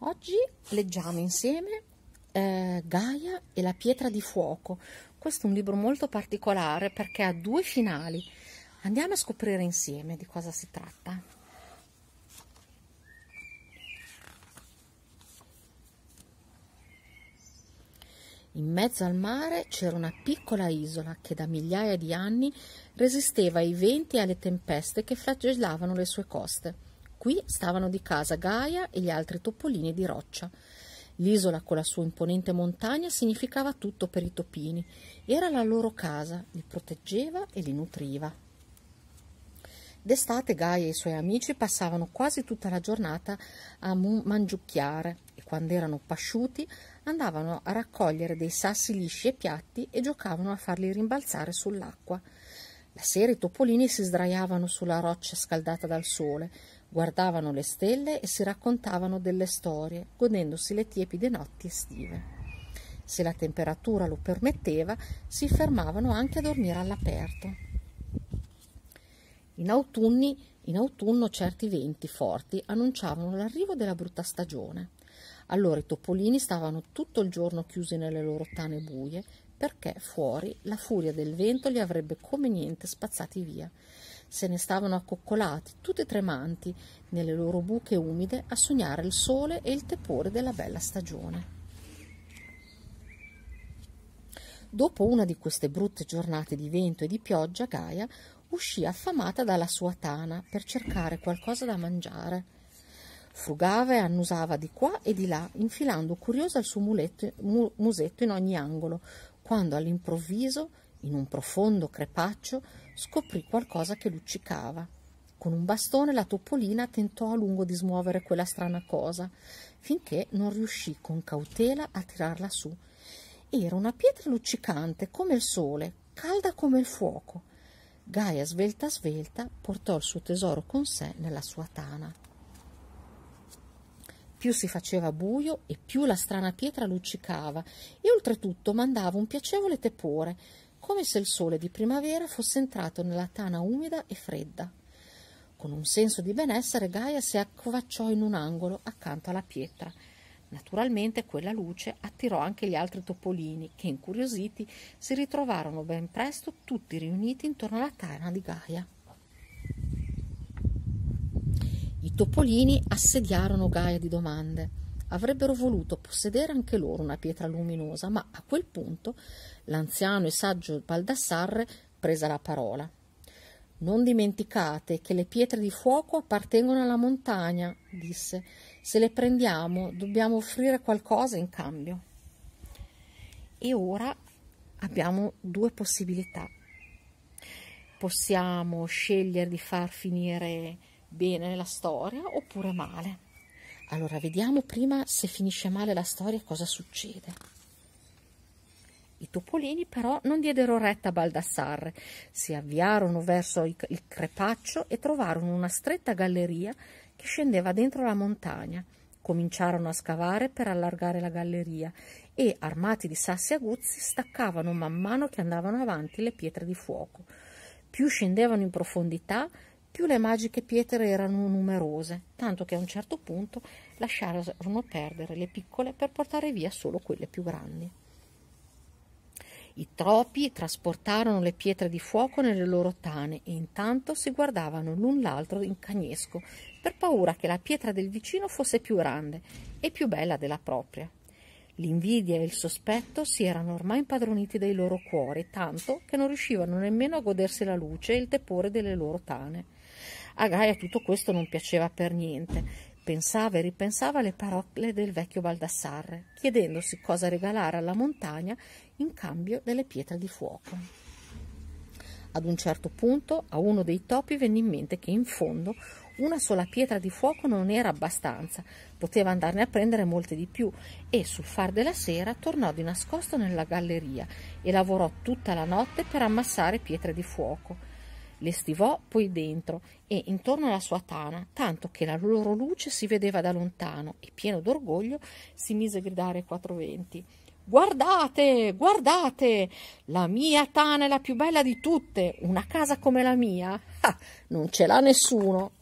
Oggi leggiamo insieme eh, Gaia e la pietra di fuoco. Questo è un libro molto particolare perché ha due finali. Andiamo a scoprire insieme di cosa si tratta. In mezzo al mare c'era una piccola isola che da migliaia di anni resisteva ai venti e alle tempeste che flagellavano le sue coste. Qui stavano di casa Gaia e gli altri topolini di roccia. L'isola con la sua imponente montagna significava tutto per i topini. Era la loro casa, li proteggeva e li nutriva. D'estate Gaia e i suoi amici passavano quasi tutta la giornata a mangiucchiare e quando erano pasciuti andavano a raccogliere dei sassi lisci e piatti e giocavano a farli rimbalzare sull'acqua. La sera i topolini si sdraiavano sulla roccia scaldata dal sole, guardavano le stelle e si raccontavano delle storie, godendosi le tiepide notti estive. Se la temperatura lo permetteva, si fermavano anche a dormire all'aperto. In, autunni, in autunno certi venti forti annunciavano l'arrivo della brutta stagione. Allora i topolini stavano tutto il giorno chiusi nelle loro tane buie perché fuori la furia del vento li avrebbe come niente spazzati via se ne stavano accoccolati, tutti tremanti, nelle loro buche umide, a sognare il sole e il tepore della bella stagione. Dopo una di queste brutte giornate di vento e di pioggia, Gaia uscì affamata dalla sua tana per cercare qualcosa da mangiare. Frugava e annusava di qua e di là, infilando curiosa il suo muletto, mu, musetto in ogni angolo, quando all'improvviso, in un profondo crepaccio, scoprì qualcosa che luccicava. Con un bastone la topolina tentò a lungo di smuovere quella strana cosa, finché non riuscì con cautela a tirarla su. Era una pietra luccicante come il sole, calda come il fuoco. Gaia svelta svelta portò il suo tesoro con sé nella sua tana. Più si faceva buio e più la strana pietra luccicava e oltretutto mandava un piacevole tepore come se il sole di primavera fosse entrato nella tana umida e fredda. Con un senso di benessere Gaia si accovacciò in un angolo accanto alla pietra. Naturalmente quella luce attirò anche gli altri topolini che, incuriositi, si ritrovarono ben presto tutti riuniti intorno alla tana di Gaia. I topolini assediarono Gaia di domande avrebbero voluto possedere anche loro una pietra luminosa, ma a quel punto l'anziano e saggio Baldassarre prese la parola. Non dimenticate che le pietre di fuoco appartengono alla montagna, disse. Se le prendiamo dobbiamo offrire qualcosa in cambio. E ora abbiamo due possibilità. Possiamo scegliere di far finire bene la storia oppure male allora vediamo prima se finisce male la storia cosa succede i topolini però non diedero retta a Baldassarre, si avviarono verso il crepaccio e trovarono una stretta galleria che scendeva dentro la montagna. Cominciarono a scavare per allargare la galleria e, armati di sassi aguzzi, staccavano man mano che andavano avanti le pietre di fuoco. Più scendevano in profondità, più le magiche pietre erano numerose, tanto che a un certo punto lasciarono perdere le piccole per portare via solo quelle più grandi. I tropi trasportarono le pietre di fuoco nelle loro tane e intanto si guardavano l'un l'altro in cagnesco per paura che la pietra del vicino fosse più grande e più bella della propria. L'invidia e il sospetto si erano ormai impadroniti dei loro cuori, tanto che non riuscivano nemmeno a godersi la luce e il tepore delle loro tane. A Gaia tutto questo non piaceva per niente. Pensava e ripensava alle parole del vecchio Baldassarre, chiedendosi cosa regalare alla montagna in cambio delle pietre di fuoco. Ad un certo punto a uno dei topi venne in mente che in fondo una sola pietra di fuoco non era abbastanza, poteva andarne a prendere molte di più e sul far della sera tornò di nascosto nella galleria e lavorò tutta la notte per ammassare pietre di fuoco le stivò poi dentro e intorno alla sua tana, tanto che la loro luce si vedeva da lontano e pieno d'orgoglio si mise a gridare ai quattro venti. Guardate, guardate, la mia tana è la più bella di tutte, una casa come la mia, ah, non ce l'ha nessuno.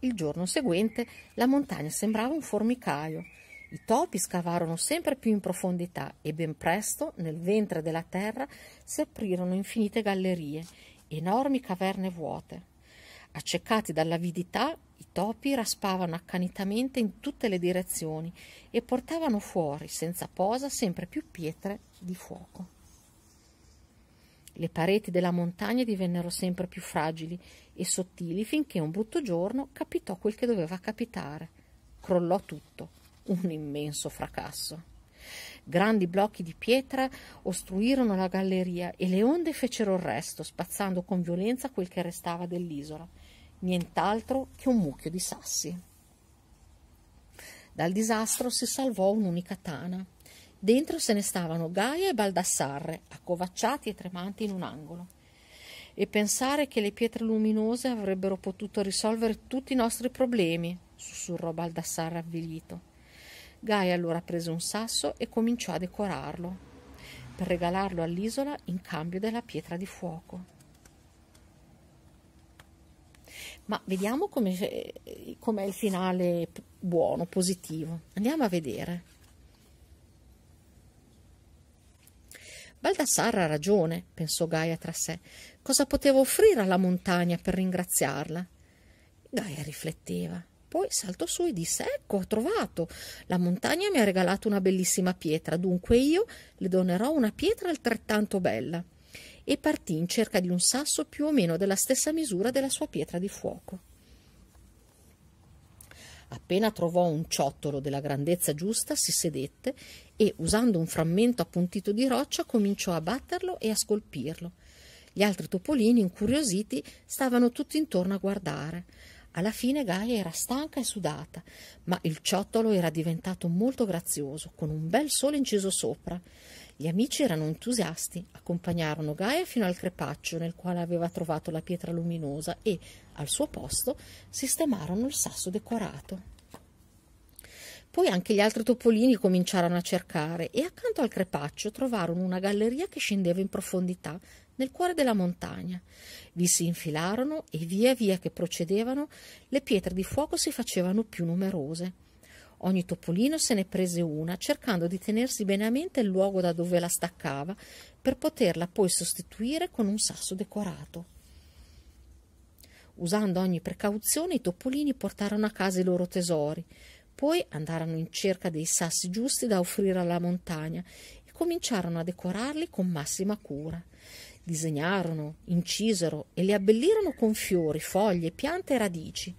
Il giorno seguente la montagna sembrava un formicaio. I topi scavarono sempre più in profondità e ben presto nel ventre della terra si aprirono infinite gallerie, enormi caverne vuote. Accecati dall'avidità, i topi raspavano accanitamente in tutte le direzioni e portavano fuori, senza posa, sempre più pietre di fuoco. Le pareti della montagna divennero sempre più fragili e sottili finché un brutto giorno capitò quel che doveva capitare. Crollò tutto un immenso fracasso. Grandi blocchi di pietra ostruirono la galleria e le onde fecero il resto, spazzando con violenza quel che restava dell'isola, nient'altro che un mucchio di sassi. Dal disastro si salvò un'unica tana. Dentro se ne stavano Gaia e Baldassarre, accovacciati e tremanti in un angolo. E pensare che le pietre luminose avrebbero potuto risolvere tutti i nostri problemi, sussurrò Baldassarre avvilito. Guy allora prese un sasso e cominciò a decorarlo, per regalarlo all'isola in cambio della pietra di fuoco. Ma vediamo com'è, com'è il finale buono, positivo. Andiamo a vedere. Baldassarra ha ragione, pensò Gaia tra sé. Cosa poteva offrire alla montagna per ringraziarla? Gaia rifletteva. Poi saltò su e disse: Ecco, ho trovato. La montagna mi ha regalato una bellissima pietra, dunque io le donerò una pietra altrettanto bella. E partì in cerca di un sasso più o meno della stessa misura della sua pietra di fuoco. Appena trovò un ciottolo della grandezza giusta, si sedette e, usando un frammento appuntito di roccia, cominciò a batterlo e a scolpirlo. Gli altri topolini, incuriositi, stavano tutti intorno a guardare. Alla fine Gaia era stanca e sudata, ma il ciottolo era diventato molto grazioso, con un bel sole inciso sopra. Gli amici erano entusiasti, accompagnarono Gaia fino al crepaccio nel quale aveva trovato la pietra luminosa e, al suo posto, sistemarono il sasso decorato. Poi anche gli altri topolini cominciarono a cercare e accanto al crepaccio trovarono una galleria che scendeva in profondità nel cuore della montagna. Vi si infilarono e via via che procedevano le pietre di fuoco si facevano più numerose. Ogni topolino se ne prese una, cercando di tenersi bene a mente il luogo da dove la staccava, per poterla poi sostituire con un sasso decorato. Usando ogni precauzione, i topolini portarono a casa i loro tesori, poi andarono in cerca dei sassi giusti da offrire alla montagna e cominciarono a decorarli con massima cura disegnarono, incisero e le abbellirono con fiori, foglie, piante e radici.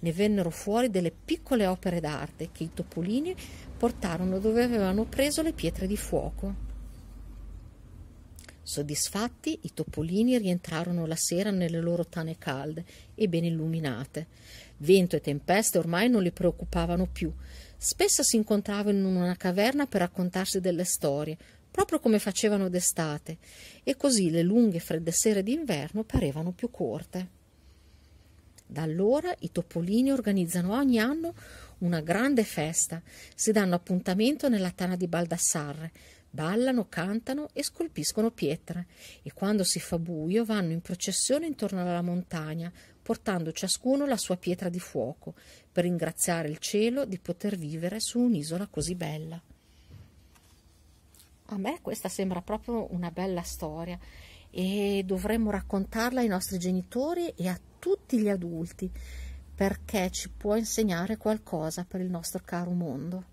Ne vennero fuori delle piccole opere d'arte che i topolini portarono dove avevano preso le pietre di fuoco. Soddisfatti, i topolini rientrarono la sera nelle loro tane calde e ben illuminate. Vento e tempeste ormai non li preoccupavano più. Spesso si incontravano in una caverna per raccontarsi delle storie, proprio come facevano d'estate, e così le lunghe fredde sere d'inverno parevano più corte. Da allora i topolini organizzano ogni anno una grande festa, si danno appuntamento nella tana di Baldassarre, ballano, cantano e scolpiscono pietre e quando si fa buio vanno in processione intorno alla montagna, portando ciascuno la sua pietra di fuoco, per ringraziare il cielo di poter vivere su un'isola così bella a me questa sembra proprio una bella storia e dovremmo raccontarla ai nostri genitori e a tutti gli adulti perché ci può insegnare qualcosa per il nostro caro mondo.